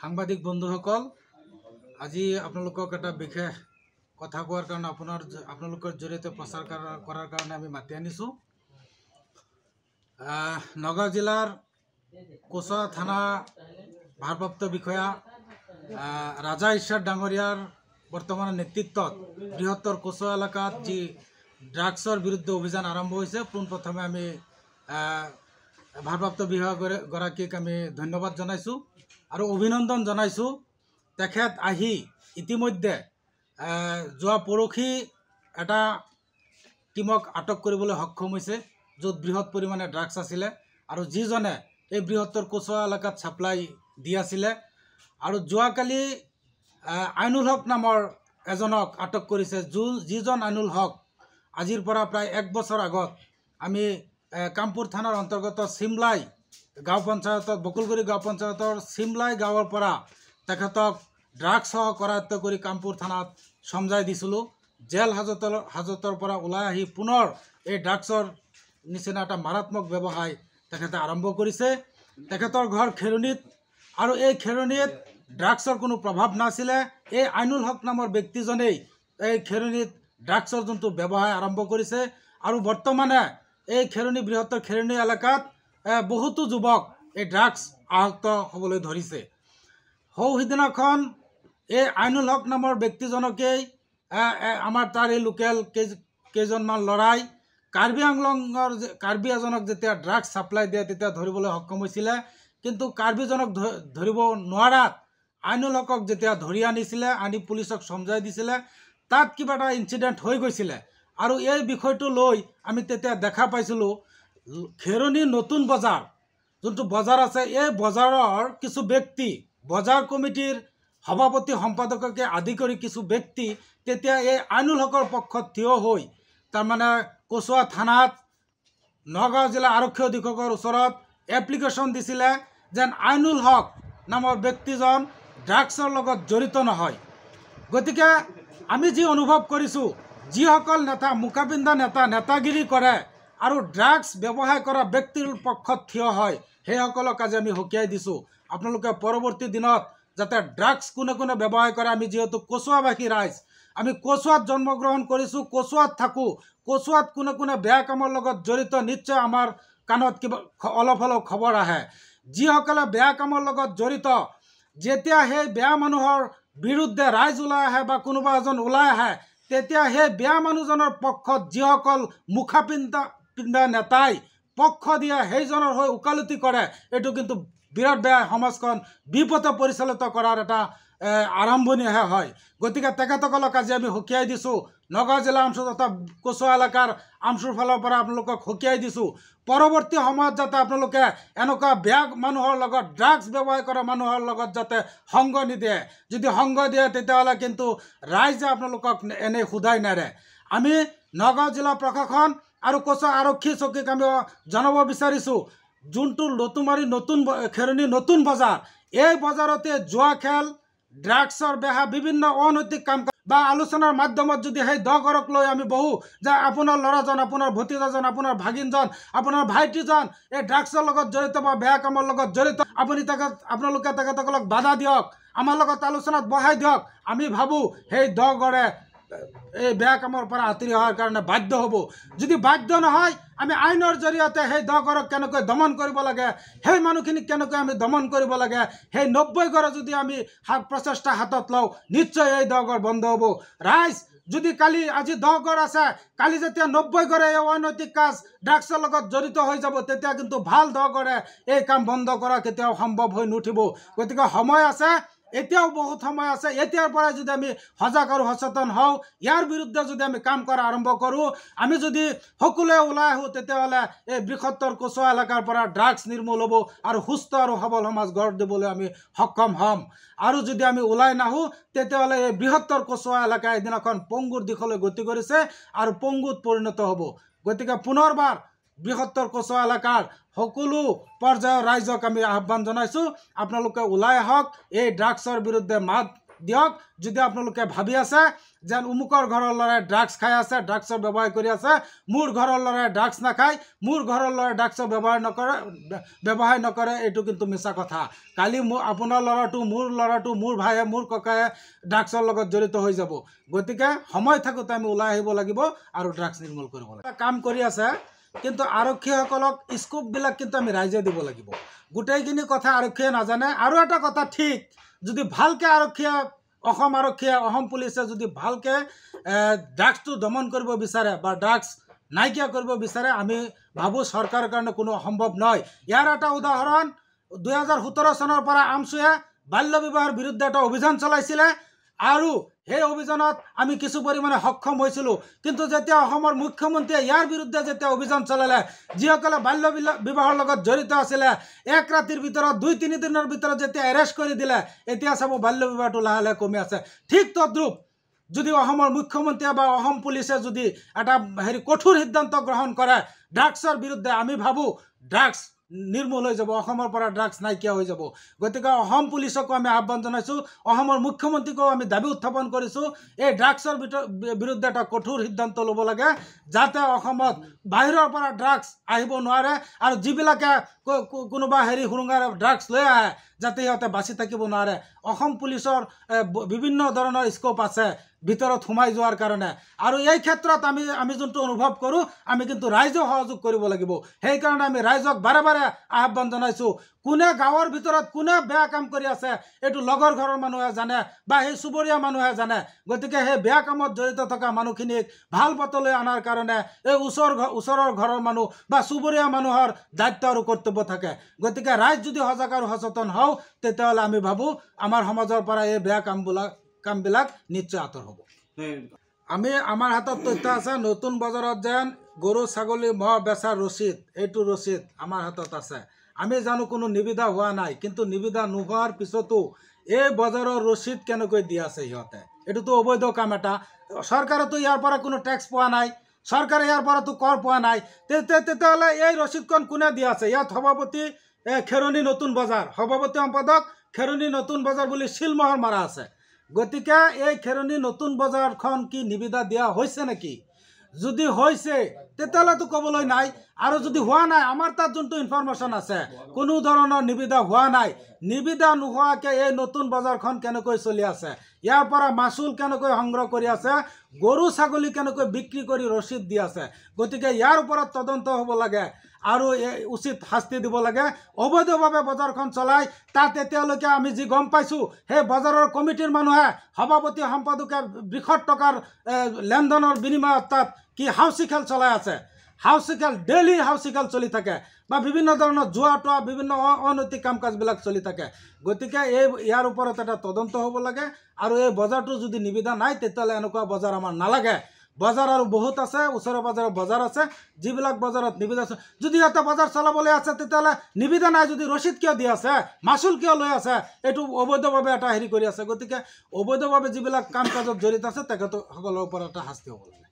সাংবাদিক বন্ধুসকল আজি আপোনালোকক এটা বিশেষ কথা কোৱাৰ কাৰণে আপোনাৰ আপোনালোকৰ জৰিয়তে প্ৰচাৰ কৰাৰ কাৰণে আমি মাতি আনিছোঁ নগাঁও জিলাৰ কোচা থানা ভাৰপ্ৰাপ্ত বিষয়া ৰাজা ঈশ্বৰ ডাঙৰীয়াৰ বৰ্তমানৰ নেতৃত্বত বৃহত্তৰ কোচা এলেকাত যি ড্ৰাগছৰ বিৰুদ্ধে অভিযান আৰম্ভ হৈছে পোনপ্ৰথমে আমি ভাৰপ্ৰাপ্ত বিষয়াগৰাকীক আমি ধন্যবাদ জনাইছোঁ আৰু অভিনন্দন জনাইছোঁ তেখেত আহি ইতিমধ্যে যোৱা পৰহি এটা টীমক আটক কৰিবলৈ সক্ষম হৈছে য'ত বৃহৎ পৰিমাণে ড্ৰাগছ আছিলে আৰু যিজনে এই বৃহত্তৰ কোচোৱা এলেকাত ছাপ্লাই দি আছিলে আৰু যোৱাকালি আইনুল হক নামৰ এজনক আটক কৰিছে যো যিজন আইনুল হক আজিৰ পৰা প্ৰায় এক বছৰ আগত আমি কামপুৰ থানাৰ অন্তৰ্গত চিমলাই গাঁও পঞ্চায়ত বকুলগুড়ি গাঁও পঞ্চায়তর সিমলাই গাঁওয়ের পরা তখেতক ড্রাগস সহ করায়ত্ত করে কামপুর থানাত সমজাই দিছিল জেল হাজত হাজতর পরা ওলাই আহি পুনের এই ড্রাগসর নিচিনা একটা মারাত্মক ব্যবসায় তখেতে আরম্ভ করেছে তখেতর ঘর খেরুনীত আর এই খেরুনীত ড্রাগসর কোনো প্রভাব নাছিলে এই আইনুল হক নামর ব্যক্তিজনেই এই খেরুনীত ড্রাগসর যত ব্যবসায় আরম্ভ করেছে আর বর্তমানে এই খেরুনি বৃহত্তর খেরুনি এলাকাত বহুতো যুৱক এই ড্ৰাগছ আহত হ'বলৈ ধৰিছে সৌ সিদিনাখন এই আইনুল হক নামৰ ব্যক্তিজনকেই আমাৰ তাৰ এই লোকেল কেই কেইজনমান ল'ৰাই কাৰ্বি আংলঙৰ কাৰ্বি এজনক যেতিয়া ড্ৰাগছ ছাপ্লাই দিয়ে তেতিয়া ধৰিবলৈ সক্ষম হৈছিলে কিন্তু কাৰ্বিজনক ধৰিব নোৱাৰাত আইনুল হকক যেতিয়া ধৰি আনিছিলে আনি পুলিচক চমজাই দিছিলে তাত কিবা এটা ইঞ্চিডেণ্ট হৈ গৈছিলে আৰু এই বিষয়টো লৈ আমি তেতিয়া দেখা পাইছিলোঁ খেৰণী নতুন বজাৰ যোনটো বজাৰ আছে এই বজাৰৰ কিছু ব্যক্তি বজাৰ কমিটিৰ সভাপতি সম্পাদককে আদি কৰি কিছু ব্যক্তি তেতিয়া এই আইনুল হকৰ পক্ষত থিয় হৈ তাৰমানে কচুৱা থানাত নগাঁও জিলা আৰক্ষী অধীক্ষকৰ ওচৰত এপ্লিকেশ্যন দিছিলে যেন আইনুল হক নামৰ ব্যক্তিজন ড্ৰাগছৰ লগত জড়িত নহয় গতিকে আমি যি অনুভৱ কৰিছোঁ যিসকল নেতা মোকাবিন্দা নেতা নেতাগিৰি কৰে আৰু ড্ৰাগছ ব্যৱহাৰ কৰা ব্যক্তিৰ পক্ষত থিয় হয় সেইসকলক আজি আমি সকীয়াই দিছোঁ আপোনালোকে পৰৱৰ্তী দিনত যাতে ড্ৰাগছ কোনে কোনে ব্যৱহাৰ কৰে আমি যিহেতু কচুৱাবাসী ৰাইজ আমি কচুৱাত জন্মগ্ৰহণ কৰিছোঁ কচুৱাত থাকোঁ কচুৱাত কোনে কোনে বেয়া কামৰ লগত জড়িত নিশ্চয় আমাৰ কাণত কিবা অলপ হ'লেও খবৰ আহে যিসকলে বেয়া কামৰ লগত জড়িত যেতিয়া সেই বেয়া মানুহৰ বিৰুদ্ধে ৰাইজ ওলাই আহে বা কোনোবা এজন ওলাই আহে তেতিয়া সেই বেয়া মানুহজনৰ পক্ষত যিসকল মুখাপিন্তা কিংবা নেতাই পক্ষ দিয়ে সেইজনৰ হৈ উকালতি কৰে এইটো কিন্তু বিৰাট বেয়া সমাজখন বিপথে পৰিচালিত কৰাৰ এটা আৰম্ভণিহে হয় গতিকে তেখেতসকলক আজি আমি সকীয়াই দিছোঁ নগাঁও জিলা আমচু তথা এলেকাৰ আমচুৰ ফালৰ পৰা আপোনালোকক সকিয়াই দিছোঁ পৰৱৰ্তী সময়ত যাতে আপোনালোকে এনেকুৱা বেয়া মানুহৰ লগত ড্ৰাগছ ব্যৱহাৰ কৰা মানুহৰ লগত যাতে সংগ নিদিয়ে যদি সংগ দিয়ে তেতিয়াহ'লে কিন্তু ৰাইজে আপোনালোকক এনেই সুদায় নেৰে আমি নগাঁও জিলা প্ৰশাসন আৰু কৈছোঁ আৰক্ষী চকীক আমি জনাব বিচাৰিছোঁ যোনটো নতুনমাৰী নতুন খেৰণি নতুন বজাৰ এই বজাৰতে যোৱা খেল ড্ৰাগছৰ বেহা বিভিন্ন অনৈতিক কাম বা আলোচনাৰ মাধ্যমত যদি সেই দহগৰক লৈ আমি বহোঁ যে আপোনাৰ ল'ৰাজন আপোনাৰ ভতিজাজন আপোনাৰ ভাগিনজন আপোনাৰ ভাইটিজন এই ড্ৰাগছৰ লগত জড়িত বা বেয়া কামৰ লগত জড়িত আপুনি তেখেত আপোনালোকে তেখেতসকলক বাধা দিয়ক আমাৰ লগত আলোচনাত বহাই দিয়ক আমি ভাবোঁ সেই দহ দহগৰে এই বেয়া কামৰ পৰা আঁতৰি অহাৰ কাৰণে বাধ্য হ'ব যদি বাধ্য নহয় আমি আইনৰ জৰিয়তে সেই দহগৰক কেনেকৈ দমন কৰিব লাগে সেই মানুহখিনিক কেনেকৈ আমি দমন কৰিব লাগে সেই নব্বৈ নব্বৈগৰ যদি আমি প্ৰচেষ্টা হাতত লওঁ নিশ্চয় এই দহগৰ বন্ধ হ'ব ৰাইজ যদি কালি আজি দহ দহগৰ আছে কালি যেতিয়া নব্বৈ নব্বৈগৰে এই অনৈতিক কাজ ড্ৰাগছৰ লগত জড়িত হৈ যাব তেতিয়া কিন্তু ভাল দহ দহগৰে এই কাম বন্ধ কৰা কেতিয়াও সম্ভৱ হৈ নুঠিব গতিকে সময় আছে এতিয়াও বহুত সময় আছে এতিয়াৰ পৰাই যদি আমি সজাগ আৰু সচেতন হওঁ ইয়াৰ বিৰুদ্ধে যদি আমি কাম কৰা আৰম্ভ কৰোঁ আমি যদি সকলোৱে ওলাই আহোঁ তেতিয়াহ'লে এই বৃহত্তৰ কচুৱা এলেকাৰ পৰা ড্ৰাগছ নিৰ্মূল হ'ব আৰু সুস্থ আৰু সবল সমাজ গঢ় দিবলৈ আমি সক্ষম হ'ম আৰু যদি আমি ওলাই নাহোঁ তেতিয়াহ'লে এই বৃহত্তৰ কচুৱা এলেকা এদিনাখন পংগুৰ দিশলৈ গতি কৰিছে আৰু পংগুত পৰিণত হ'ব গতিকে পুনৰবাৰ বৃহত্তৰ কচোয়া এলেকাৰ সকলো পৰ্যায়ৰ ৰাইজক আমি আহ্বান জনাইছোঁ আপোনালোকে ওলাই আহক এই ড্ৰাগছৰ বিৰুদ্ধে মাত দিয়ক যদি আপোনালোকে ভাবি আছে যেন উমুকৰ ঘৰৰ ল'ৰাই ড্ৰাগছ খাই আছে ড্ৰাগছৰ ব্যবহাৰ কৰি আছে মোৰ ঘৰৰ ল'ৰাই ড্ৰাগছ নাখায় মোৰ ঘৰৰ ল'ৰাই ড্ৰাগছৰ ব্যৱহাৰ নকৰে নকৰে নকৰে এইটো কিন্তু মিছা কথা কালি মোৰ আপোনাৰ ল'ৰাটো মোৰ ল'ৰাটো মোৰ ভায়ে মোৰ ককায়ে ড্ৰাগছৰ লগত জড়িত হৈ যাব গতিকে সময় থাকোঁতে আমি ওলাই আহিব লাগিব আৰু ড্ৰাগছ নিৰ্মূল কৰিব লাগিব কাম কৰি আছে কিন্তু আৰক্ষীসকলক স্কোপবিলাক কিন্তু আমি ৰাইজে দিব লাগিব গোটেইখিনি কথা আৰক্ষীয়ে নাজানে আৰু এটা কথা ঠিক যদি ভালকৈ আৰক্ষীয়ে অসম আৰক্ষীয়ে অসম পুলিচে যদি ভালকৈ ড্ৰাগছটো দমন কৰিব বিচাৰে বা ড্ৰাগছ নাইকিয়া কৰিব বিচাৰে আমি ভাবোঁ চৰকাৰৰ কাৰণে কোনো অসম্ভৱ নহয় ইয়াৰ এটা উদাহৰণ দুহেজাৰ সোতৰ চনৰ পৰা আমচুৱে বাল্য বিবাহৰ বিৰুদ্ধে এটা অভিযান চলাইছিলে আৰু সেই অভিযানত আমি কিছু পৰিমাণে সক্ষম হৈছিলোঁ কিন্তু যেতিয়া অসমৰ মুখ্যমন্ত্ৰীয়ে ইয়াৰ বিৰুদ্ধে যেতিয়া অভিযান চলালে যিসকলে বাল্য বিবাহৰ লগত জড়িত আছিলে এক ৰাতিৰ ভিতৰত দুই তিনিদিনৰ ভিতৰত যেতিয়া এৰেষ্ট কৰি দিলে এতিয়া চাব বাল্য বিবাহটো লাহে লাহে কমি আছে ঠিক তদ্ৰূপ যদি অসমৰ মুখ্যমন্ত্ৰীয়ে বা অসম পুলিচে যদি এটা হেৰি কঠোৰ সিদ্ধান্ত গ্ৰহণ কৰে ড্ৰাগছৰ বিৰুদ্ধে আমি ভাবোঁ ড্ৰাগছ নিৰ্মূল হৈ যাব অসমৰ পৰা ড্ৰাগছ নাইকিয়া হৈ যাব গতিকে অসম পুলিচকো আমি আহ্বান জনাইছোঁ অসমৰ মুখ্যমন্ত্ৰীকো আমি দাবী উত্থাপন কৰিছোঁ এই ড্ৰাগছৰ বিৰুদ্ধে এটা কঠোৰ সিদ্ধান্ত ল'ব লাগে যাতে অসমত বাহিৰৰ পৰা ড্ৰাগছ আহিব নোৱাৰে আৰু যিবিলাকে কোনোবা হেৰি সুৰুঙাৰে ড্ৰাগছ লৈ আহে যাতে সিহঁতে বাচি থাকিব নোৱাৰে অসম পুলিচৰ বিভিন্ন ধৰণৰ স্কোপ আছে ভিতৰত সোমাই যোৱাৰ কাৰণে আৰু এই ক্ষেত্ৰত আমি আমি যোনটো অনুভৱ কৰোঁ আমি কিন্তু ৰাইজক সহযোগ কৰিব লাগিব সেইকাৰণে আমি ৰাইজক বাৰে বাৰে আহ্বান জনাইছোঁ কোনে গাঁৱৰ ভিতৰত কোনে বেয়া কাম কৰি আছে এইটো লগৰ ঘৰৰ মানুহে জানে বা সেই চুবুৰীয়া মানুহে জানে গতিকে সেই বেয়া কামত জড়িত থকা মানুহখিনিক ভাল পথলৈ অনাৰ কাৰণে এই ওচৰ ওচৰৰ ঘৰৰ মানুহ বা চুবুৰীয়া মানুহৰ দায়িত্ব আৰু কৰ্তব্য থাকে গতিকে ৰাইজ যদি সজাগ আৰু সচেতন হওঁ তেতিয়াহ'লে আমি ভাবোঁ আমাৰ সমাজৰ পৰা এই বেয়া কামবিলাক কামবিলাক নিশ্চয় আঁতৰ হ'ব আমি আমাৰ হাতত তথ্য আছে নতুন বজাৰত যেন গৰু ছাগলী মহ বেচা ৰচিদ এইটো ৰচিদ আমাৰ হাতত আছে আমি জানো কোনো নিবিধা হোৱা নাই কিন্তু নিবিধা নোহোৱাৰ পিছতো এই বজাৰৰ ৰচিদ কেনেকৈ দি আছে সিহঁতে এইটোতো অবৈধ কাম এটা চৰকাৰেতো ইয়াৰ পৰা কোনো টেক্স পোৱা নাই চৰকাৰে ইয়াৰ পৰাতো কৰ পোৱা নাই তেতিয়াহ'লে এই ৰচিদখন কোনে দি আছে ইয়াত সভাপতি খেৰণি নতুন বজাৰ সভাপতি সম্পাদক খেৰণি নতুন বজাৰ বুলি শিলমহল মৰা আছে গতিকে এই খেৰণি নতুন বজাৰখন কি নিবিদা দিয়া হৈছে নেকি যদি হৈছে তেতিয়াহ'লেতো ক'বলৈ নাই আৰু যদি হোৱা নাই আমাৰ তাত যোনটো ইনফৰ্মেশ্যন আছে কোনো ধৰণৰ নিবিদা হোৱা নাই নিবিদা নোহোৱাকৈ এই নতুন বজাৰখন কেনেকৈ চলি আছে ইয়াৰ পৰা মাচুল কেনেকৈ সংগ্ৰহ কৰি আছে গৰু ছাগলী কেনেকৈ বিক্ৰী কৰি ৰচিদ দি আছে গতিকে ইয়াৰ ওপৰত তদন্ত হ'ব লাগে আৰু উচিত শাস্তি দিব লাগে অবৈধভাৱে বজাৰখন চলাই তাত এতিয়ালৈকে আমি যি গম পাইছোঁ সেই বজাৰৰ কমিটিৰ মানুহে সভাপতি সম্পাদকে বৃহৎ টকাৰ লেনদেনৰ বিনিময়ত তাত কি হাউচি খেল চলাই আছে হাউচি খেল ডেইলি হাউচি খেল চলি থাকে বা বিভিন্ন ধৰণৰ যোৱা টোৱা বিভিন্ন অনৈতিক কাম কাজবিলাক চলি থাকে গতিকে এই ইয়াৰ ওপৰত এটা তদন্ত হ'ব লাগে আৰু এই বজাৰটো যদি নিবিধা নাই তেতিয়াহ'লে এনেকুৱা বজাৰ আমাৰ নালাগে বজাৰ আৰু বহুত আছে ওচৰৰ বজাৰত বজাৰ আছে যিবিলাক বজাৰত নিবিদা আছে যদি ইয়াতে বজাৰ চলাবলৈ আছে তেতিয়াহ'লে নিবিদা নাই যদি ৰচিদ কিয় দি আছে মাচুল কিয় লৈ আছে এইটো অবৈধভাৱে এটা হেৰি কৰি আছে গতিকে অবৈধভাৱে যিবিলাক কাম কাজত জড়িত আছে তেখেতসকলৰ ওপৰত এটা শাস্তি হ'ব লাগে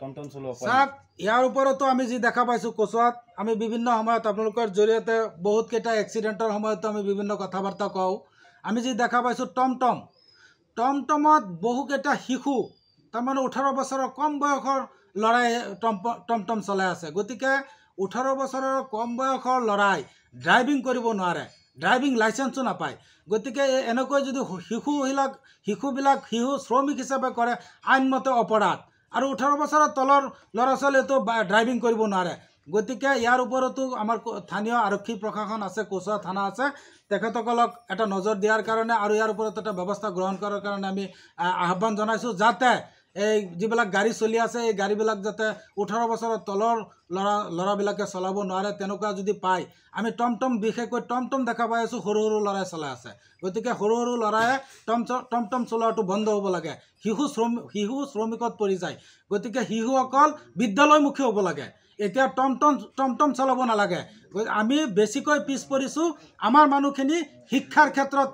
চাওক ইয়াৰ ওপৰতো আমি যি দেখা পাইছোঁ কচুৱাত আমি বিভিন্ন সময়ত আপোনালোকৰ জৰিয়তে বহুতকেইটা এক্সিডেণ্টৰ সময়তো আমি বিভিন্ন কথা বাৰ্তা কওঁ আমি যি দেখা পাইছোঁ টম টম টম টমত বহুকেইটা শিশু তাৰমানে ওঠৰ বছৰৰ কম বয়সৰ ল'ৰাই টম টম চলাই আছে গতিকে ওঠৰ বছৰৰ কম বয়সৰ ল'ৰাই ড্ৰাইভিং কৰিব নোৱাৰে ড্ৰাইভিং লাইচেঞ্চো নাপায় গতিকে এনেকৈ যদি শিশুবিলাক শিশুবিলাক শিশু শ্ৰমিক হিচাপে কৰে আইনমতে অপৰাধ আৰু ওঠৰ বছৰৰ তলৰ ল'ৰা ছোৱালীয়েতো ড্ৰাইভিং কৰিব নোৱাৰে গতিকে ইয়াৰ ওপৰতো আমাৰ স্থানীয় আৰক্ষী প্ৰশাসন আছে কচুৱা থানা আছে তেখেতসকলক এটা নজৰ দিয়াৰ কাৰণে আৰু ইয়াৰ ওপৰত এটা ব্যৱস্থা গ্ৰহণ কৰাৰ কাৰণে আমি আহ্বান জনাইছোঁ যাতে এই যিবিলাক গাড়ী চলি আছে এই গাড়ীবিলাক যাতে ওঠৰ বছৰৰ তলৰ ল'ৰা ল'ৰাবিলাকে চলাব নোৱাৰে তেনেকুৱা যদি পায় আমি টমটম বিশেষকৈ টমটম দেখা পাই আছোঁ সৰু সৰু ল'ৰাই চলাই আছে গতিকে সৰু সৰু ল'ৰাই টম টমটম চলোৱাটো বন্ধ হ'ব লাগে শিশু শ্ৰম শিশু শ্ৰমিকত পৰি যায় গতিকে শিশুসকল বিদ্যালয়মুখী হ'ব লাগে এতিয়া টমটম টমটম চলাব নালাগে আমি বেছিকৈ পিছ পৰিছোঁ আমাৰ মানুহখিনি শিক্ষাৰ ক্ষেত্ৰত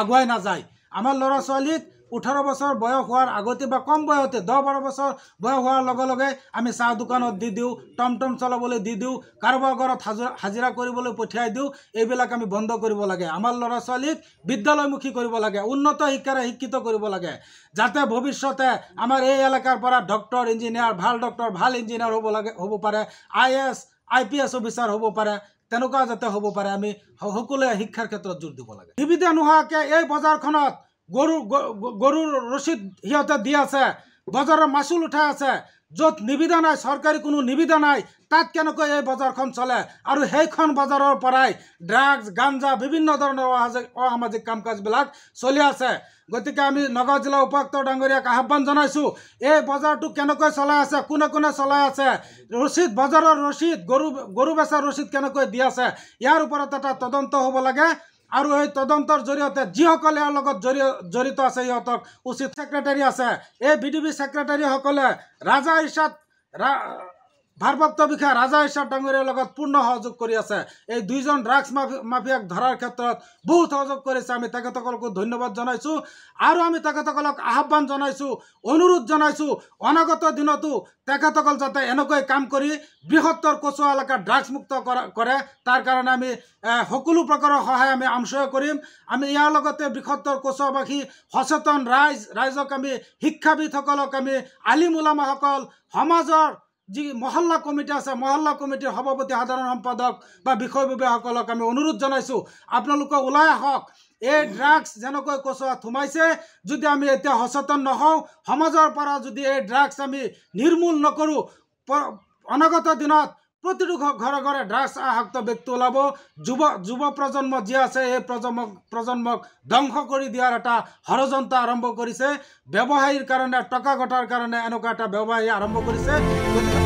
আগুৱাই নাযায় আমাৰ ল'ৰা ছোৱালীক ওঠৰ বছৰ বয়স হোৱাৰ আগতে বা কম বয়সতে দহ বাৰ বছৰ বয়স হোৱাৰ লগে লগে আমি চাহ দোকানত দি দিওঁ টমটম চলাবলৈ দি দিওঁ কাৰোবাৰ ঘৰত হাজিৰা হাজিৰা কৰিবলৈ পঠিয়াই দিওঁ এইবিলাক আমি বন্ধ কৰিব লাগে আমাৰ ল'ৰা ছোৱালীক বিদ্যালয়মুখী কৰিব লাগে উন্নত শিক্ষাৰে শিক্ষিত কৰিব লাগে যাতে ভৱিষ্যতে আমাৰ এই এলেকাৰ পৰা ডক্টৰ ইঞ্জিনিয়াৰ ভাল ডক্টৰ ভাল ইঞ্জিনিয়াৰ হ'ব লাগে হ'ব পাৰে I A S I P S officer হ'ব পাৰে তেনেকুৱা যাতে হ'ব পাৰে আমি সকলোৱে শিক্ষাৰ ক্ষেত্ৰত জোৰ দিব লাগে নিবিধে নোহোৱাকৈ এই বজাৰখনত গৰু গৰুৰ ৰচিদ সিহঁতে দি আছে বজাৰৰ মাচুল উঠাই আছে যত নিবিধা নাই চৰকাৰী কোনো নিবিধা নাই তাত কেনেকৈ এই বজাৰখন চলে আৰু সেইখন বজাৰৰ পৰাই ড্ৰাগছ গাঞ্জা বিভিন্ন ধরনের অসামাজিক কাম কাজবিলাক চলি আছে গতিকে আমি নগাঁও জিলা উপায়ুক্ত ডাঙৰীয়াক আহ্বান জনাইছোঁ এই বজাৰটো কেনেকৈ চলাই আছে কোনে কোনে চলাই আছে ৰচিদ বজাৰৰ ৰচিদ গৰু গৰু বেচাৰ ৰচিদ কেনেকৈ দি আছে ইয়াৰ ওপৰত এটা তদন্ত হব লাগে আৰু এই তদন্তৰ জৰিয়তে যিসকলে ইয়াৰ লগত জড়িত জড়িত আছে ইহঁতক উচিত ছেক্ৰেটাৰী আছে এই বি ডি পি ছেক্ৰেটাৰীসকলে ৰাজা ইছাদ ভারপ্রাপ্ত বিষয়া রাজা ঈশ্বর ডাঙরিয়ার পূর্ণ সহযোগ করে আছে এই দুইজন ড্রাগস মাফি মাফিয়াক ধরার ক্ষেত্রে বহুত সহযোগ করেছে আমি তেখেতকলকে ধন্যবাদ জানাইছো আর আমি তেখেতকলক আহ্বান জানাইছো অনুরোধ জানাইছো অনাগত দিনতো তেখেতকল যাতে এনেকয় কাম করে বৃহত্তর কচুয়া এলাকা ড্রাগস মুক্ত করে তার কারণে আমি সকল প্রকারের সহায় আমি আমসয় করিম আমি ইয়ারতে বৃহত্তর কচুয়াবাসী সচেতন রাইজ রাইজক আমি শিক্ষাবিদ সকলক আমি আলিমুলামা সকল সমাজৰ যি মহল্লা কমিটি আছে মহল্লা কমিটিৰ সভাপতি সাধাৰণ সম্পাদক বা বিষয়ববীয়াসকলক আমি অনুৰোধ জনাইছোঁ আপোনালোকে ওলাই আহক এই ড্ৰাগছ যেনেকৈ কচুৱাত সোমাইছে যদি আমি এতিয়া সচেতন নহওঁ সমাজৰ পৰা যদি এই ড্ৰাগছ আমি নিৰ্মূল নকৰোঁ অনাগত দিনত প্ৰতিটো ঘৰে ঘৰে ড্ৰাগছ আসক্ত ব্যক্তি ওলাব যুৱ যুৱ প্ৰজন্ম যি আছে এই প্ৰজন্মক প্ৰজন্মক ধ্বংস কৰি দিয়াৰ এটা ষড়যন্ত্ৰ আৰম্ভ কৰিছে ব্যৱসায়ীৰ কাৰণে টকা ঘটাৰ কাৰণে এনেকুৱা এটা ব্যৱসায়ী আৰম্ভ কৰিছে